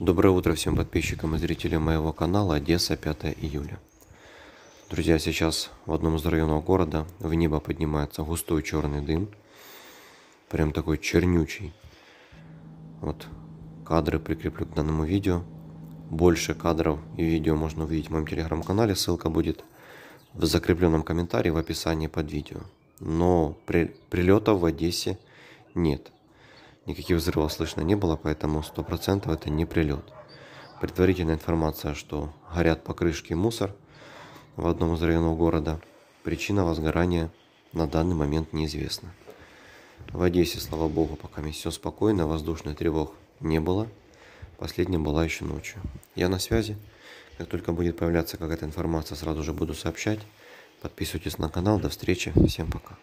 Доброе утро всем подписчикам и зрителям моего канала Одесса, 5 июля. Друзья, сейчас в одном из районов города в небо поднимается густой черный дым. Прям такой чернючий. Вот кадры прикреплю к данному видео. Больше кадров и видео можно увидеть в моем телеграм-канале. Ссылка будет в закрепленном комментарии в описании под видео. Но при, прилетов в Одессе нет. Никаких взрывов слышно не было, поэтому 100% это не прилет. Предварительная информация, что горят покрышки и мусор в одном из районов города. Причина возгорания на данный момент неизвестна. В Одессе, слава богу, пока все спокойно, воздушных тревог не было. Последняя была еще ночью. Я на связи. Как только будет появляться какая-то информация, сразу же буду сообщать. Подписывайтесь на канал. До встречи. Всем пока.